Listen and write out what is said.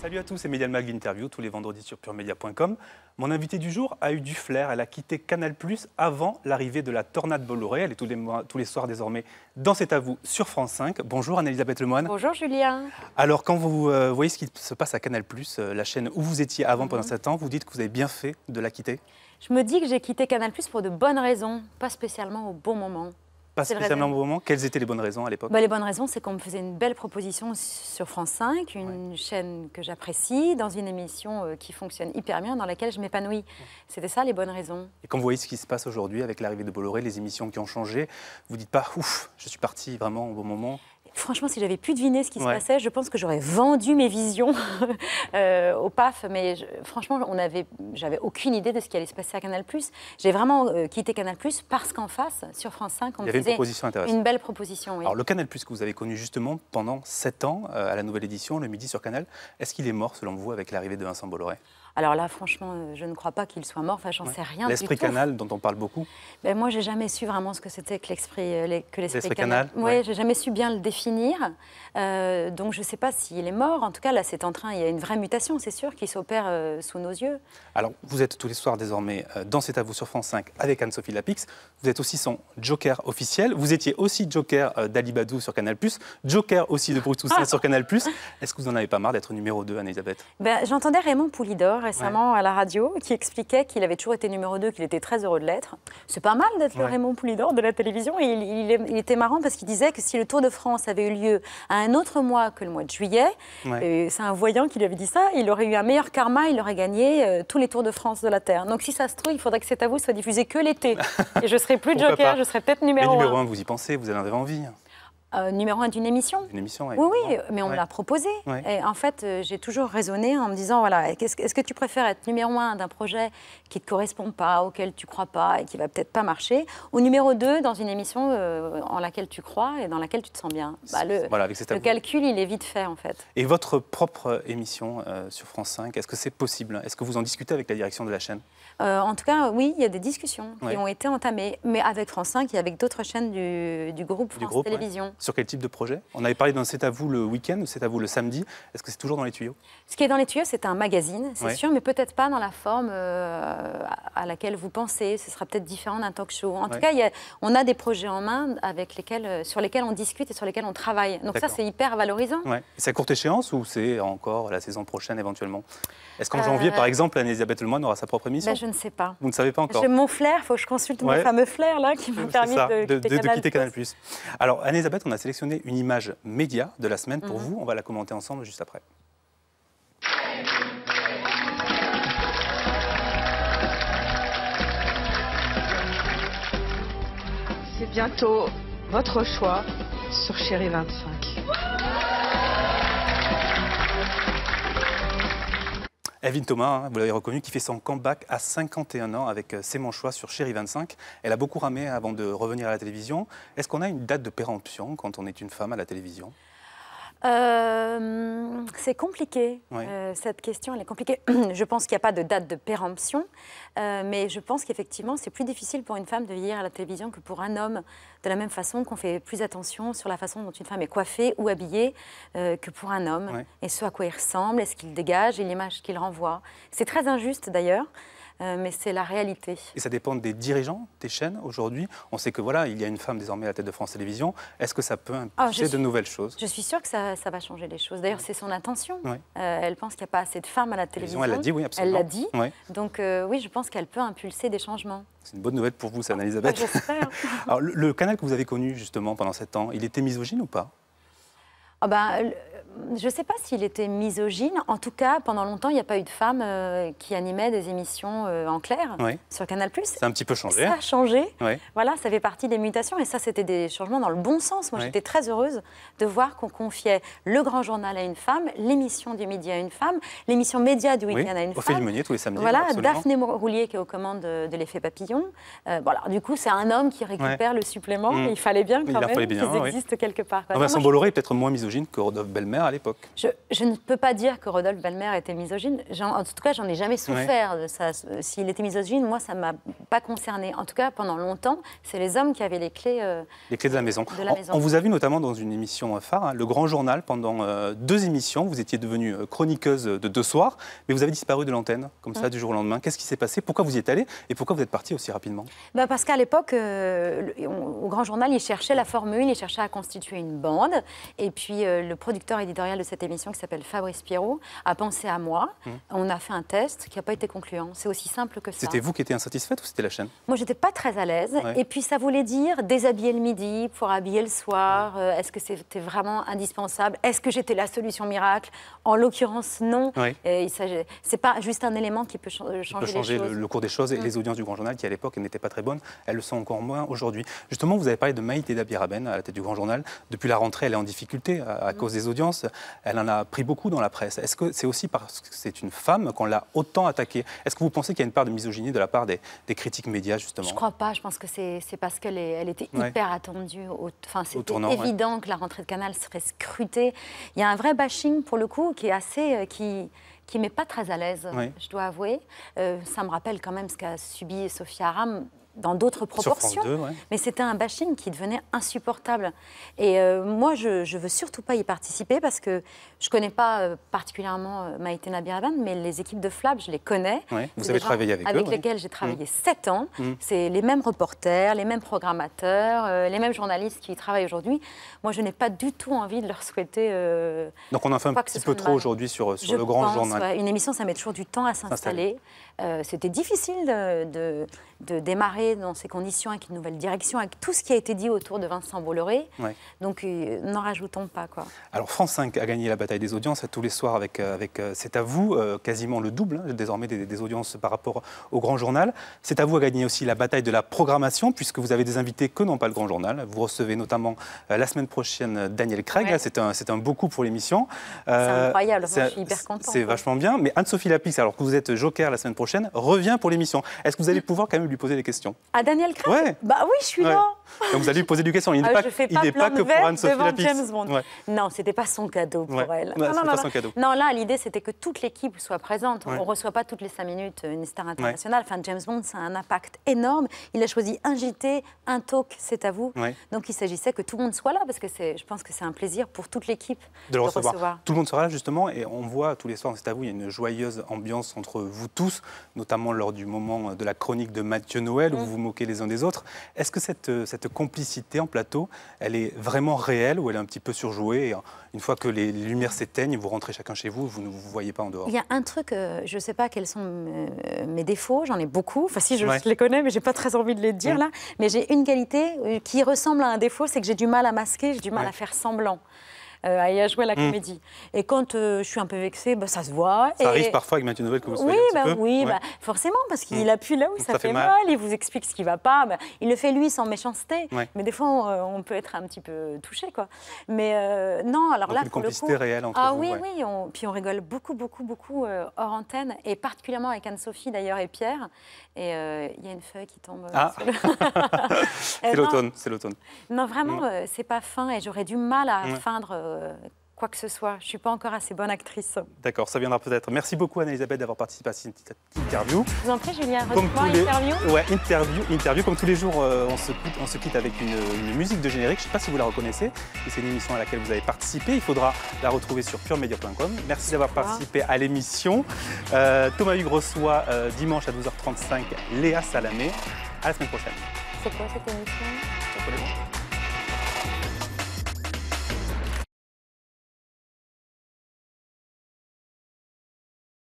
Salut à tous, c'est Medial Mag Interview, tous les vendredis sur puremedia.com. Mon invité du jour a eu du flair, elle a quitté Canal+, avant l'arrivée de la tornade Bolloré. Elle est tous les, tous les soirs désormais dans C'est à vous sur France 5. Bonjour Anne-Elisabeth Lemoine. Bonjour Julien. Alors quand euh, vous voyez ce qui se passe à Canal+, Plus, euh, la chaîne où vous étiez avant pendant 7 mhm. ans, vous dites que vous avez bien fait de la quitter Je me dis que j'ai quitté Canal+, pour de bonnes raisons, pas spécialement au bon moment pas spécialement au moment. Quelles étaient les bonnes raisons à l'époque bah, Les bonnes raisons, c'est qu'on me faisait une belle proposition sur France 5, une chaîne que j'apprécie, dans une émission euh, qui fonctionne hyper bien, dans laquelle je m'épanouis. C'était ça les bonnes raisons. Et quand vous voyez ce qui se passe aujourd'hui avec l'arrivée de Bolloré, les émissions qui ont changé, vous dites pas ouf, je suis parti vraiment au bon moment Franchement, si j'avais pu deviner ce qui se passait, je pense que j'aurais vendu mes visions euh, au PAF. Mais franchement, on avait, j'avais aucune idée de ce qui allait se passer à Canal+. J'ai vraiment euh, quitté Canal+ parce qu'en face, sur France 5, on Il avait une, belle proposition. Alors le Canal+ que vous avez connu justement pendant sept ans euh, à la nouvelle édition, le midi sur Canal, est-ce qu'il est mort selon vous avec l'arrivée de Vincent Bolloré alors là, franchement, euh, je ne crois pas qu'il soit mort. Enfin, j'en sais rien. L'esprit canal, dont on parle beaucoup. Ben, moi, j'ai jamais su vraiment ce que c'était que l'esprit euh, que l'esprit canal. Oui, j'ai jamais su bien le définir. Euh, donc, je ne sais pas s'il est mort. En tout cas, là, c'est en train. Il y a une vraie mutation, c'est sûr, qui s'opère sous nos yeux. Alors, vous êtes tous les soirs désormais dans C'est à vous sur France 5 avec Anne-Sophie Lapix. Vous êtes aussi son Joker officiel. Vous étiez aussi Joker d'Ali Badou sur Canal+, Joker aussi de Bruce ah. sur Canal+. Est-ce que vous n'en avez pas marre d'être numéro 2, Anne-Elisabeth ben, J'entendais Raymond Poulidor récemment à la radio, qui expliquait qu'il avait toujours été numéro 2, qu'il était très heureux de l'être. C'est pas mal d'être le Raymond Poulidor de la télévision. il, était marrant parce qu'il disait que si le Tour de France avait eu lieu à un autre mois que le mois de juillet, euh, c'est un voyant qui lui avait dit ça, il aurait eu un meilleur karma, il aurait gagné euh, tous les Tours de France de la Terre. Donc si ça se trouve, il faudrait que cet à soit diffusé que l'été. et je serai plus de joker, je serai peut-être numéro 1. numéro 1, vous y pensez, vous en avez envie. Hein. Euh, numéro un d'une émission. Une émission, oui. Oui, oui mais on me l'a proposé. Et en fait, euh, j'ai toujours raisonné en me disant, voilà, est-ce que tu préfères être numéro un d'un projet qui ne te correspond pas, auquel tu crois pas et qui va peut-être pas marcher, ou numéro deux dans une émission euh, en laquelle tu crois et dans laquelle tu te sens bien bah, le, calcul, il est vite fait, en fait. Et votre propre émission sur France 5, est-ce que c'est possible Est-ce que vous en discutez avec la direction de la chaîne En tout cas, oui, il y a des discussions qui ont été entamées, mais avec France 5 et avec d'autres chaînes du, groupe France Télévisions. Sur quel type de projet On avait parlé d'un C'est à vous le week-end, C'est à vous le samedi. Est-ce que c'est toujours dans les tuyaux Ce qui est dans les tuyaux, c'est un magazine, c'est sûr, mais peut-être pas dans la forme euh, à laquelle vous pensez. Ce sera peut-être différent d'un talk show. En tout cas, on a des projets en main avec lesquels, euh, sur lesquels on discute et sur lesquels on travaille. Donc ça, c'est hyper valorisant. C'est à courte échéance ou c'est encore la saison prochaine éventuellement Est-ce qu'en janvier, par euh, exemple, Anne-Elisabeth Lemoine aura sa propre émission ben, Je ne sais pas. Vous ne savez pas encore Mon flair, il faut que je consulte mon fameux flair là, qui m'a permis de, quitter Canal+. Alors, anne on a sélectionné une image média de la semaine pour mhm. vous. On va la commenter ensemble juste après. C'est bientôt votre choix sur Chéri 25. Evelyne Thomas, hein, vous l'avez reconnu, qui fait son comeback à 51 ans avec C'est euh, mon choix sur Chérie 25. Elle a beaucoup ramé avant de revenir à la télévision. Est-ce qu'on a une date de péremption quand on est une femme à la télévision euh, c'est compliqué, euh, cette question, elle est compliquée. je pense qu'il n'y a pas de date de péremption, euh, mais je pense qu'effectivement, c'est plus difficile pour une femme de vieillir à la télévision que pour un homme, de la même façon qu'on fait plus attention sur la façon dont une femme est coiffée ou habillée que pour un homme, et ce à quoi il ressemble, est-ce qu'il dégage et l'image qu'il renvoie. C'est très injuste d'ailleurs. Euh, mais c'est la réalité. Et ça dépend des dirigeants des chaînes aujourd'hui. On sait que voilà, il y a une femme désormais à la tête de France Télévisions. Est-ce que ça peut ah, impulser de nouvelles choses Je suis sûre que ça, va changer les choses. D'ailleurs, c'est son intention. Euh, elle pense qu'il n'y a pas assez de femmes à la télévision. Elle l'a dit, oui, absolument. Elle l'a dit. Donc euh, oui, je pense qu'elle peut impulser des changements. C'est une bonne nouvelle pour vous, ça, elisabeth ah, Alors, le, le canal que vous avez connu justement pendant sept ans, il était misogyne ou pas ah ben, je ne sais pas s'il était misogyne. En tout cas, pendant longtemps, il n'y a pas eu de femme euh, qui animait des émissions euh, en clair sur Canal+. Ça a un petit peu changé. Ça a changé. Voilà, ça fait partie des mutations. Et ça, c'était des changements dans le bon sens. Moi, j'étais très heureuse de voir qu'on confiait le grand journal à une femme, l'émission du midi à une femme, l'émission média du week-end à une femme. Ophélie Meunier, tous les samedis. Voilà, Daphné Roulier qui est aux commandes de, l'effet papillon. Euh, voilà, du coup, c'est un homme qui récupère le supplément. Mm. Il fallait bien quand même qu'ils existent quelque part. Vincent Bolloré est peut-être moins misogyne que Rodolphe à l'époque. Je, ne peux pas dire que Rodolphe Balmer était misogyne. En, tout cas, j'en ai jamais souffert de ça. S'il était misogyne, moi, ça m'a pas concerné. En tout cas, pendant longtemps, c'est les hommes qui avaient les clés. Euh, les clés de la maison. on, vous a vu notamment dans une émission euh, phare, hein, Le Grand Journal, pendant euh, deux émissions. Vous étiez devenue chroniqueuse de deux soirs, mais vous avez disparu de l'antenne, comme ça, du jour au lendemain. Qu'est-ce qui s'est passé Pourquoi vous y êtes allée Et pourquoi vous êtes partie aussi rapidement bah, Parce qu'à l'époque, au Grand Journal, ils cherchaient la formule, ils cherchaient à constituer une bande. Et puis, le producteur de cette émission qui s'appelle Fabrice Pierrot, a pensé à moi. Hmm. On a fait un test qui n'a pas été concluant. C'est aussi simple que ça. C'était vous qui étiez insatisfaite ou c'était la chaîne Moi, j'étais pas très à l'aise. Et puis, ça voulait dire déshabiller le midi pour habiller le soir. Hmm. Euh, est-ce que c'était vraiment indispensable Est-ce que j'étais la solution miracle En l'occurrence, non. Ouais. C'est pas juste un élément qui peut changer, choses. Le, le, cours des choses. Et hmm. les audiences du Grand Journal, qui à l'époque n'étaient pas très bonnes, elles le sont encore moins aujourd'hui. Justement, vous avez parlé de Maïté Dabiraben à la tête du Grand Journal. Depuis la rentrée, elle est en difficulté à, cause des audiences elle en a pris beaucoup dans la presse. Est-ce que c'est aussi parce que c'est une femme qu'on l'a autant attaquée Est-ce que vous pensez qu'il y a une part de misogynie de la part des, critiques médias, justement Je ne crois pas. Je pense que c'est parce qu'elle était hyper attendue. Au, enfin, c'était évident que la rentrée de Canal serait scrutée. Il y a un vrai bashing, pour le coup, qui est assez... Euh, qui, qui m'est pas très à l'aise, je dois avouer. Euh, ça me rappelle quand même ce qu'a subi Sophia Aram dans d'autres proportions. Mais c'était un bashing qui devenait insupportable. Et euh, moi, je ne veux surtout pas y participer parce que je ne connais pas euh, particulièrement euh, Maïté Nabiraban, mais les équipes de FLAB, je les connais. Vous avez travaillé avec, avec eux, lesquelles j'ai travaillé 7 mm. ans. Mm. C'est les mêmes reporters, les mêmes programmateurs, les mêmes journalistes qui y travaillent aujourd'hui. Moi, je n'ai pas du tout envie de leur souhaiter. Donc, on a fait un petit peu trop aujourd'hui sur, sur le grand journal. une émission, ça met toujours du temps à s'installer. C'était difficile de démarrer dans ces conditions avec une nouvelle direction, avec tout ce qui a été dit autour de Vincent Bolloré. Donc euh, n'en rajoutons pas. Quoi. Alors France 5 a gagné la bataille des audiences tous les soirs avec, euh, avec euh, C'est à vous, quasiment le double hein, désormais des, audiences par rapport au grand journal. C'est à vous a gagner aussi la bataille de la programmation puisque vous avez des invités que n'ont pas le grand journal. Vous recevez notamment la semaine prochaine Daniel Craig. C'est un, beaucoup beau coup pour l'émission. c'est incroyable, je suis hyper contente. C'est vachement bien. Mais Anne-Sophie Lapix, alors que vous êtes joker la semaine prochaine, revient pour l'émission. Est-ce que vous allez pouvoir quand même lui poser des questions à ah, Daniel Craig Bah oui, je suis là. Donc vous allez lui poser des questions. Il n'est ah, pas, que pour Anne-Sophie Lapix. James Bond. Ouais. Non, c'était pas son cadeau pour elle. Non, non, non, pas son cadeau. non, là, l'idée, c'était que toute l'équipe soit présente. On ne reçoit pas toutes les cinq minutes euh, une star internationale. Enfin, James Bond, ça a un impact énorme. Il a choisi un JT, un talk, c'est à vous. Donc il s'agissait que tout le monde soit là, parce que je pense que c'est un plaisir pour toute l'équipe de, le recevoir. Tout le monde sera là, justement, et on voit tous les soirs, c'est à vous, il y a une joyeuse ambiance entre vous tous, notamment lors du moment de la chronique de Mathieu Noël, vous vous moquez les uns des autres. Est-ce que cette, euh, cette complicité en plateau, elle est vraiment réelle ou elle est un petit peu surjouée euh, Une fois que les lumières s'éteignent, vous rentrez chacun chez vous, vous ne vous voyez pas en dehors. Il y a un truc, euh, je ne sais pas quels sont mes défauts, j'en ai beaucoup. Enfin, si je, les connais, mais j'ai pas très envie de les dire mm. là. Mais j'ai une qualité qui ressemble à un défaut, c'est que j'ai du mal à masquer, j'ai du mal à faire semblant. Euh, à jouer à la hmm. comédie. Et quand euh, je suis un peu vexée, bah, ça se voit. Ça arrive parfois avec Mathieu Noël, que vous Oui, un petit bah oui bah, forcément, parce qu'il a hmm. appuie là où ça, fait, mal. il vous explique ce qui ne va pas. Bah, il le fait lui sans méchanceté, mais des fois on, peut être un petit peu touché. Quoi. Mais euh, non, alors là, le coup, réelle entre ah, oui, oui, puis on rigole beaucoup, beaucoup, beaucoup hors antenne, et particulièrement avec Anne-Sophie d'ailleurs et Pierre. Et il y a une feuille qui tombe. Ah. c'est l'automne, c'est l'automne. Non, vraiment, hmm. c'est pas fin, et j'aurais du mal à feindre euh, quoi que ce soit. Je ne suis pas encore assez bonne actrice. D'accord, ça viendra peut-être. Merci beaucoup Anne-Elisabeth d'avoir participé à cette interview. Je vous en prie Julien, comme tous interview. Ouais, interview, interview. Comme tous les jours, euh, on, se quitte, avec une, musique de générique. Je ne sais pas si vous la reconnaissez. C'est une émission à laquelle vous avez participé. Il faudra la retrouver sur puremedia.com. Merci d'avoir participé à l'émission. Euh, Thomas Hugues reçoit dimanche à 12h35 Léa Salamé. À la semaine prochaine. C'est quoi cette émission